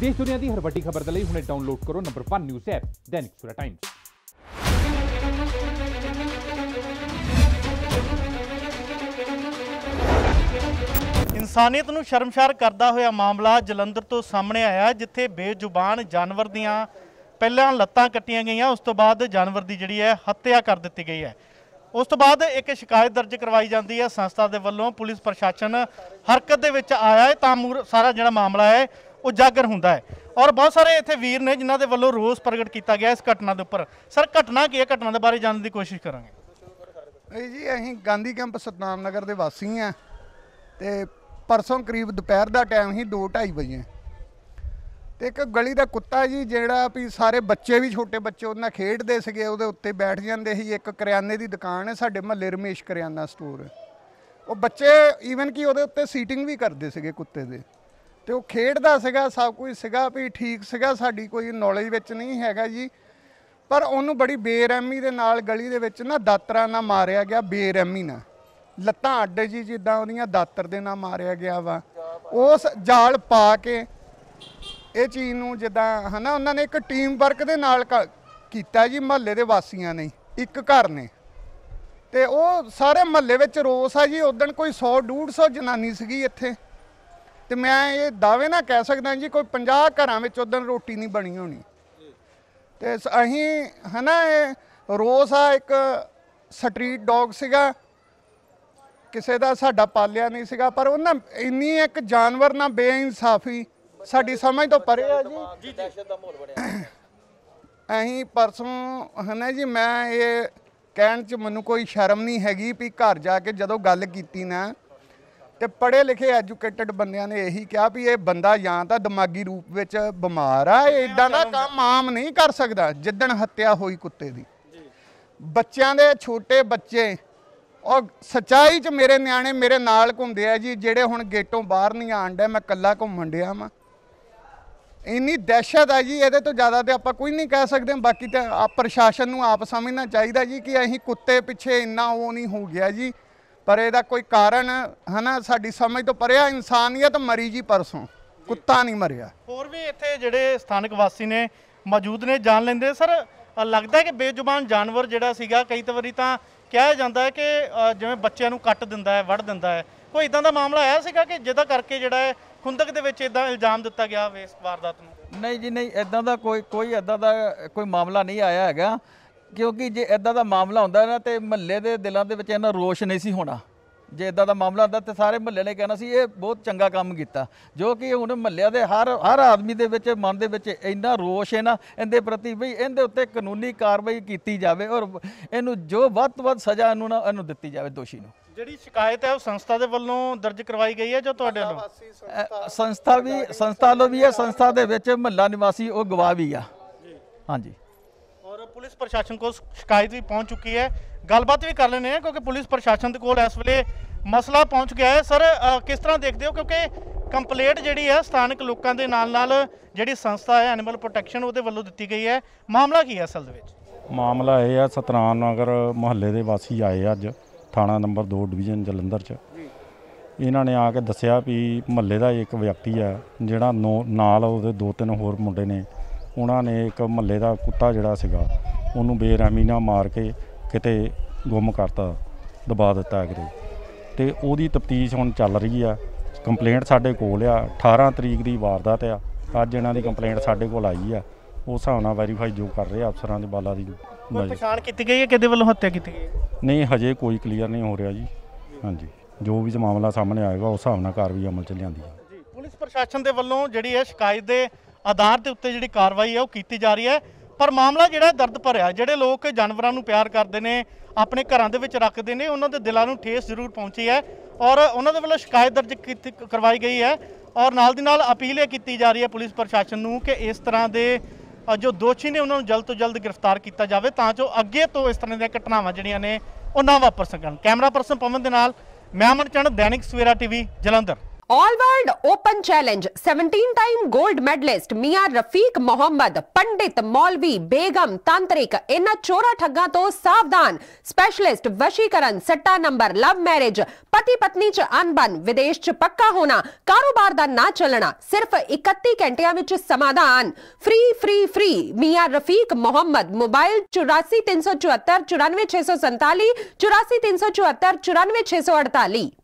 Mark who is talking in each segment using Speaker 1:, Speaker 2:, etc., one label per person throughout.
Speaker 1: ਦੇਸ਼ ਦੁਨੀਆ ਦੀ ਹਰ ਵੱਡੀ ਖਬਰ ਦੇ ਲਈ ਹੁਣੇ ਡਾਊਨਲੋਡ ਕਰੋ number 1 news app Dainik Surat Times
Speaker 2: ਇਨਸਾਨੀਅਤ ਨੂੰ ਸ਼ਰਮਸ਼ਾਰ ਕਰਦਾ ਹੋਇਆ ਮਾਮਲਾ ਜਲੰਧਰ ਤੋਂ ਸਾਹਮਣੇ ਆਇਆ ਜਿੱਥੇ ਬੇਜ਼ੁਬਾਨ ਜਾਨਵਰ ਦੀਆਂ ਪਹਿਲਾਂ ਲੱਤਾਂ ਕੱਟੀਆਂ ਗਈਆਂ ਉਸ ਤੋਂ ਬਾਅਦ ਜਾਨਵਰ ਦੀ ਜਿਹੜੀ ਹੈ ਹੱਤਿਆ ਕਰ ਦਿੱਤੀ ਗਈ ਹੈ ਉਸ ਤੋਂ ਬਾਅਦ ਇੱਕ ਸ਼ਿਕਾਇਤ ਦਰਜ ਕਰਵਾਈ ਜਾਂਦੀ ਹੈ ਸੰਸਥਾ ਦੇ ਵੱਲੋਂ ਪੁਲਿਸ ਪ੍ਰਸ਼ਾਸਨ ਹਰਕਤ ਦੇ ਵਿੱਚ ਆਇਆ ਹੈ ਤਾਂ ਸਾਰਾ ਜਿਹੜਾ ਮਾਮਲਾ ਹੈ ਉਜਾਗਰ ਹੁੰਦਾ ਹੈ ਔਰ ਬਹੁਤ ਸਾਰੇ ਇੱਥੇ ਵੀਰ ਨੇ ਜਿਨ੍ਹਾਂ ਦੇ ਵੱਲੋਂ ਰੋਸ ਪ੍ਰਗਟ ਕੀਤਾ ਗਿਆ ਇਸ ਘਟਨਾ ਦੇ ਉੱਪਰ ਸਰ ਘਟਨਾ ਕੀ ਹੈ ਘਟਨਾ ਦੇ ਬਾਰੇ ਜਾਣਨ ਦੀ ਕੋਸ਼ਿਸ਼ ਕਰਾਂਗੇ
Speaker 3: ਨਹੀਂ ਜੀ ਅਸੀਂ ਗਾਂਧੀ ਕੈਂਪ ਸਤਨਾਮ ਨਗਰ ਦੇ ਵਾਸੀ ਆ ਤੇ ਪਰਸੋਂ ਕਰੀਬ ਦੁਪਹਿਰ ਦਾ ਟਾਈਮ ਸੀ 2:30 ਵਜੇ ਤੇ ਇੱਕ ਗਲੀ ਦਾ ਕੁੱਤਾ ਜੀ ਜਿਹੜਾ ਵੀ ਸਾਰੇ ਬੱਚੇ ਵੀ ਛੋਟੇ ਬੱਚੇ ਉਹਨਾਂ ਖੇਡਦੇ ਸੀਗੇ ਉਹਦੇ ਉੱਤੇ ਬੈਠ ਜਾਂਦੇ ਸੀ ਇੱਕ ਕਰਿਆਨੇ ਦੀ ਦੁਕਾਨ ਹੈ ਸਾਡੇ ਮੱਲੇ ਰਮੇਸ਼ ਕਰਿਆਨਾ ਸਟੋਰ ਉਹ ਬੱਚੇ ਈਵਨ ਕਿ ਉਹਦੇ ਉੱਤੇ ਸੀਟਿੰਗ ਵੀ ਕਰਦੇ ਸੀਗੇ ਕੁੱਤੇ ਦੇ ਤੇ ਉਹ ਖੇਡਦਾ ਸੀਗਾ ਸਭ ਕੁਝ ਸੀਗਾ ਵੀ ਠੀਕ ਸੀਗਾ ਸਾਡੀ ਕੋਈ ਨੌਲੇਜ ਵਿੱਚ ਨਹੀਂ ਹੈਗਾ ਜੀ ਪਰ ਉਹਨੂੰ ਬੜੀ ਬੇਰਹਿਮੀ ਦੇ ਨਾਲ ਗਲੀ ਦੇ ਵਿੱਚ ਨਾ ਦਾਤਰਾ ਨਾਲ ਮਾਰਿਆ ਗਿਆ ਬੇਰਹਿਮੀ ਨਾਲ ਲੱਤਾਂ ਅੱਡ ਜੀ ਜਿੱਦਾਂ ਉਹਦੀਆਂ ਦਾਤਰ ਦੇ ਨਾਲ ਮਾਰਿਆ ਗਿਆ ਵਾ ਉਸ ਜਾਲ ਪਾ ਕੇ ਇਹ ਚੀਜ਼ ਨੂੰ ਜਿੱਦਾਂ ਹਨਾ ਉਹਨਾਂ ਨੇ ਇੱਕ ਟੀਮ ਵਰਕ ਦੇ ਨਾਲ ਕੀਤਾ ਜੀ ਮਹੱਲੇ ਦੇ ਵਾਸੀਆਂ ਨੇ ਇੱਕ ਘਰ ਨੇ ਤੇ ਉਹ ਸਾਰੇ ਮਹੱਲੇ ਵਿੱਚ ਰੋਸ ਆ ਜੀ ਉਦੋਂ ਕੋਈ 100 150 ਜਨਾਨੀ ਸੀਗੀ ਇੱਥੇ ਤੇ ਮੈਂ ਇਹ ਦਾਅਵੇ ਨਾ ਕਹਿ ਸਕਦਾ ਜੀ ਕੋਈ 50 ਘਰਾਂ ਵਿੱਚ ਉਦੋਂ ਰੋਟੀ ਨਹੀਂ ਬਣੀ ਹੋਣੀ ਤੇ ਅਸੀਂ ਹਨਾ ਇਹ ਰੋਸ ਆ ਇੱਕ ਸਟਰੀਟ ਡੌਗ ਸੀਗਾ ਕਿਸੇ ਦਾ ਸਾਡਾ ਪਾਲਿਆ ਨਹੀਂ ਸੀਗਾ ਪਰ ਉਹਨਾਂ ਇੰਨੀ ਇੱਕ ਜਾਨਵਰ ਨਾਲ ਬੇਇਨਸਾਫੀ ਸਾਡੀ ਸਮਝ ਤੋਂ ਪਰੇ ਆ ਜੀ
Speaker 2: ਜੀ ਦਾ ਮਾਹੌਲ ਬਣਿਆ
Speaker 3: ਅਸੀਂ ਪਰਸੋਂ ਹਨਾ ਜੀ ਮੈਂ ਇਹ ਕਹਿਣ 'ਚ ਮੈਨੂੰ ਕੋਈ ਸ਼ਰਮ ਨਹੀਂ ਹੈਗੀ ਵੀ ਘਰ ਜਾ ਕੇ ਜਦੋਂ ਗੱਲ ਕੀਤੀ ਨਾ ਤੇ ਪੜ੍ਹੇ ਲਿਖੇ ਐਜੂਕੇਟਿਡ ਬੰਦਿਆਂ ਨੇ ਇਹੀ ਕਿਹਾ ਵੀ ਇਹ ਬੰਦਾ ਜਾਂ ਤਾਂ ਦਿਮਾਗੀ ਰੂਪ ਵਿੱਚ ਬਿਮਾਰ ਆ ਇਹ ਇਦਾਂ ਦਾ ਕੰਮ ਆਮ ਨਹੀਂ ਕਰ ਸਕਦਾ ਜਿੱਦਣ ਹੱਤਿਆ ਹੋਈ ਕੁੱਤੇ ਦੀ ਬੱਚਿਆਂ ਦੇ ਛੋਟੇ ਬੱਚੇ ਉਹ ਸਚਾਈ 'ਚ ਮੇਰੇ ਨਿਆਣੇ ਮੇਰੇ ਨਾਲ ਘੁੰਮਦੇ ਆ ਜੀ ਜਿਹੜੇ ਹੁਣ ਗੇਟੋਂ ਬਾਹਰ ਨਹੀਂ ਆਂਡੇ ਮੈਂ ਕੱਲਾ ਘੁੰਮਣ ਡਿਆ ਵਾਂ ਇੰਨੀ ਦਹਿਸ਼ਤ ਆ ਜੀ ਇਹਦੇ ਤੋਂ ਜ਼ਿਆਦਾ ਤੇ ਆਪਾਂ ਕੋਈ ਨਹੀਂ ਕਹਿ ਸਕਦੇ ਬਾਕੀ ਤੇ ਪ੍ਰਸ਼ਾਸਨ ਨੂੰ ਆਪ ਸਮਝਣਾ ਚਾਹੀਦਾ ਜੀ ਕਿ ਅਸੀਂ ਕੁੱਤੇ ਪਿੱਛੇ ਇੰਨਾ ਉਹ ਨਹੀਂ ਹੋ ਗਿਆ ਜੀ ਪਰ ਇਹਦਾ ਕੋਈ ਕਾਰਨ ਹਨਾ ਸਾਡੀ ਸਮਝ ਤੋਂ ਪਰਿਆ ਇਨਸਾਨੀਅਤ ਮਰੀ ਜੀ ਪਰਸੋਂ ਕੁੱਤਾ ਨਹੀਂ ਮਰਿਆ
Speaker 2: ਹੋਰ ਵੀ ਇੱਥੇ ਜਿਹੜੇ ਸਥਾਨਕ ਵਾਸੀ ਨੇ ਮੌਜੂਦ ਨੇ ਜਾਣ ਲੈਂਦੇ ਸਰ ਲੱਗਦਾ ਹੈ ਕਿ ਬੇਜ਼ੁਬਾਨ ਜਾਨਵਰ ਜਿਹੜਾ ਸੀਗਾ ਕਈ ਤਵਰੀ ਤਾਂ ਕਿਹਾ ਜਾਂਦਾ ਹੈ ਕਿ ਜਿਵੇਂ ਬੱਚਿਆਂ ਨੂੰ ਕੱਟ ਦਿੰਦਾ ਹੈ ਵੱਢ ਦਿੰਦਾ ਹੈ ਕੋਈ ਇਦਾਂ ਦਾ ਮਾਮਲਾ ਆਇਆ ਸੀਗਾ ਕਿ ਜਿਹਦਾ ਕਰਕੇ ਜਿਹੜਾ ਹੈ ਖੁੰਦਕ ਦੇ ਵਿੱਚ ਇਦਾਂ ਇਲਜ਼ਾਮ ਦਿੱਤਾ ਗਿਆ ਵੇਸ ਵਾਰਦਾਤ ਨੂੰ ਨਹੀਂ ਜੀ ਨਹੀਂ ਇਦਾਂ ਦਾ ਕੋਈ ਕੋਈ ਇਦਾਂ ਦਾ ਕੋਈ ਮਾਮਲਾ ਨਹੀਂ ਆਇਆ ਹੈਗਾ ਕਿਉਂਕਿ ਜੇ ਇਦਾਂ ਦਾ ਮਾਮਲਾ ਹੁੰਦਾ ਨਾ ਤੇ ਮਹੱਲੇ ਦੇ ਦਿਲਾਂ ਦੇ ਵਿੱਚ ਇਹਨਾਂ ਰੋਸ਼ ਨਹੀਂ ਸੀ ਹੋਣਾ ਜੇ ਇਦਾਂ ਦਾ ਮਾਮਲਾ ਹੁੰਦਾ ਤੇ ਸਾਰੇ ਮਹੱਲੇ ਨੇ ਕਹਿਣਾ ਸੀ ਇਹ ਬਹੁਤ ਚੰਗਾ ਕੰਮ ਕੀਤਾ ਜੋ ਕਿ ਹੁਣ ਮਹੱਲਿਆਂ ਦੇ ਹਰ ਹਰ ਆਦਮੀ ਦੇ ਵਿੱਚ ਮਨ ਦੇ ਵਿੱਚ ਇੰਨਾ ਰੋਸ਼ ਹੈ ਨਾ ਇਹਦੇ ਪ੍ਰਤੀ ਵੀ ਇਹਦੇ ਉੱਤੇ ਕਾਨੂੰਨੀ ਕਾਰਵਾਈ ਕੀਤੀ ਜਾਵੇ ਔਰ ਇਹਨੂੰ ਜੋ ਵੱਧ ਤੋਂ ਵੱਧ ਸਜ਼ਾ ਇਹਨੂੰ ਨਾ ਇਹਨੂੰ ਦਿੱਤੀ ਜਾਵੇ ਦੋਸ਼ੀ ਨੂੰ ਜਿਹੜੀ ਸ਼ਿਕਾਇਤ ਹੈ ਉਹ ਸੰਸਥਾ ਦੇ ਵੱਲੋਂ ਦਰਜ ਕਰਵਾਈ ਗਈ ਹੈ ਜੋ ਤੁਹਾਡੇ ਵੱਲੋਂ ਸੰਸਥਾ ਵੀ ਸੰਸਥਾ ਵੱਲੋਂ ਵੀ ਹੈ ਸੰਸਥਾ ਦੇ ਵਿੱਚ ਮਹੱਲਾ ਨਿਵਾਸੀ ਉਹ ਗਵਾਹ ਵੀ ਆ ਹਾਂਜੀ ਪੁਲਿਸ ਪ੍ਰਸ਼ਾਸਨ ਕੋਲ ਸ਼ਿਕਾਇਤ ਵੀ ਪਹੁੰਚ ਚੁੱਕੀ ਹੈ ਗੱਲਬਾਤ ਵੀ ਕਰ ਲੈਣੇ ਆ ਕਿਉਂਕਿ ਪੁਲਿਸ ਪ੍ਰਸ਼ਾਸਨ ਦੇ ਕੋਲ ਇਸ ਵੇਲੇ ਮਸਲਾ ਪਹੁੰਚ ਗਿਆ ਹੈ ਸਰ ਕਿਸ ਤਰ੍ਹਾਂ ਦੇਖਦੇ ਹੋ ਕਿਉਂਕਿ ਕੰਪਲੇਂਟ ਜਿਹੜੀ ਹੈ ਸਥਾਨਕ ਲੋਕਾਂ ਦੇ ਨਾਲ ਨਾਲ ਜਿਹੜੀ ਸੰਸਥਾ ਹੈ ਐਨੀਮਲ ਪ੍ਰੋਟੈਕਸ਼ਨ ਉਹਦੇ ਵੱਲੋਂ ਦਿੱਤੀ ਗਈ ਹੈ ਮਾਮਲਾ ਕੀ ਹੈ ਅਸਲ ਦੇ ਵਿੱਚ
Speaker 1: ਮਾਮਲਾ ਇਹ ਹੈ ਸਤਨਾਮ ਨਗਰ ਮੁਹੱਲੇ ਦੇ ਵਾਸੀ ਆਏ ਅੱਜ ਥਾਣਾ ਨੰਬਰ 2 ਡਿਵੀਜ਼ਨ ਜਲੰਧਰ ਚ ਇਹਨਾਂ ਨੇ ਆ ਕੇ ਦੱਸਿਆ ਵੀ ਮੁਹੱਲੇ ਦਾ ਇੱਕ ਵਿਅਕਤੀ ਆ ਜਿਹੜਾ ਨਾਲ ਉਹਦੇ ਦੋ ਤਿੰਨ ਹੋਰ ਮੁੰਡੇ ਨੇ ਉਹਨਾਂ ਨੇ ਇੱਕ ਮੁਹੱਲੇ ਦਾ ਕੁੱਤਾ ਜਿਹੜਾ ਸੀਗਾ ਉਹਨੂੰ ਬੇਰਹਿਮੀ ਨਾਲ ਮਾਰ ਕੇ ਕਿਤੇ ਗੁੰਮ ਕਰਤਾ ਦਬਾ ਦਿੱਤਾ ਅਗਰੇ ਤੇ ਉਹਦੀ ਤਫਤੀਸ਼ ਹੁਣ ਚੱਲ ਰਹੀ ਆ ਕੰਪਲੇਂਟ ਸਾਡੇ ਕੋਲ ਆ 18 ਤਰੀਕ ਦੀ ਵਾਰਦਾਤ ਆ ਅੱਜ ਇਹਨਾਂ ਦੀ ਕੰਪਲੇਂਟ ਸਾਡੇ ਕੋਲ ਆਈ ਆ ਉਸ ਹਿਸਾਬ ਨਾਲ ਵੈਰੀਫਾਈ ਜੋ ਕਰ ਰਹੇ ਆ ਅਫਸਰਾਂ ਦੇ ਬਾਲਾ ਦੀ ਪਛਾਣ
Speaker 2: ਕੀਤੀ ਗਈ ਹੈ ਕਿਹਦੇ ਵੱਲੋਂ ਹੱਤਿਆ ਕੀਤੀ ਗਈ
Speaker 1: ਨਹੀਂ ਹਜੇ ਕੋਈ ਕਲੀਅਰ ਨਹੀਂ ਹੋ ਰਿਹਾ ਜੀ ਹਾਂਜੀ ਜੋ ਵੀ ਮਾਮਲਾ ਸਾਹਮਣੇ ਆਏਗਾ ਉਸ ਹਿਸਾਬ ਨਾਲ ਕਾਰਵਾਈ ਅਮਲ ਚ ਲਿਆਂਦੀ ਜੀ
Speaker 2: ਪੁਲਿਸ ਪ੍ਰਸ਼ਾਸਨ ਦੇ ਵੱਲੋਂ ਜਿਹੜੀ ਹੈ ਸ਼ਿਕਾਇਤ ਦੇ ਆਧਾਰ ਦੇ ਉੱਤੇ ਜਿਹੜੀ ਕਾਰਵਾਈ ਹੈ ਉਹ ਕੀਤੀ ਜਾ ਰਹੀ ਹੈ ਪਰ ਮਾਮਲਾ ਜਿਹੜਾ ਦਰਦ ਭਰਿਆ ਜਿਹੜੇ ਲੋਕ ਜਾਨਵਰਾਂ ਨੂੰ ਪਿਆਰ ਕਰਦੇ ਨੇ ਆਪਣੇ ਘਰਾਂ ਦੇ ਵਿੱਚ ਰੱਖਦੇ ਨੇ ਉਹਨਾਂ ਦੇ ਦਿਲਾਂ ਨੂੰ ਠੇਸ ਜ਼ਰੂਰ ਪਹੁੰਚੀ ਹੈ ਔਰ ਉਹਨਾਂ ਦੇ ਵੱਲੋਂ ਸ਼ਿਕਾਇਤ ਦਰਜ ਕੀਤੀ ਕਰਵਾਈ ਗਈ ਹੈ ਔਰ ਨਾਲ ਦੀ ਨਾਲ ਅਪੀਲ ਇਹ ਕੀਤੀ ਜਾ ਰਹੀ ਹੈ ਪੁਲਿਸ ਪ੍ਰਸ਼ਾਸਨ ਨੂੰ ਕਿ ਇਸ ਤਰ੍ਹਾਂ ਦੇ ਜੋ ਦੋਸ਼ੀ ਨੇ ਉਹਨਾਂ ਨੂੰ ਜਲਦ ਤੋਂ ਜਲਦ ਗ੍ਰਿਫਤਾਰ ਕੀਤਾ ਜਾਵੇ ਤਾਂ ਜੋ ਅੱਗੇ ਤੋਂ ਇਸ ਤਰ੍ਹਾਂ ਦੀਆਂ ਘਟਨਾਵਾਂ ਜਿਹੜੀਆਂ ਨੇ ਉਹ ਨਾ ਵਾਪਰ ਸਕਣ ਕੈਮਰਾ ਪਰਸਨ ਪਵਨ ਦੇ ਨਾਲ ਮੈਂ
Speaker 4: Aman Chand Dainik Savera TV Jalandhar all world open challenge 17 time gold medalist मियां रफीक मोहम्मद पंडित मौलवी बेगम तांत्रिक इन चोरा ठगा तो सावधान स्पेशलिस्ट वशीकरण सट्टा नंबर लव मैरिज पति पत्नी च अनबन विदेश च पक्का होना कारोबार दा ना चलना सिर्फ 31 ਘੰਟਿਆਂ विच समाधान फ्री फ्री फ्री मियां रफीक मोहम्मद मोबाइल 843447494647 84374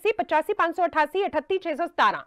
Speaker 4: 85 85588 588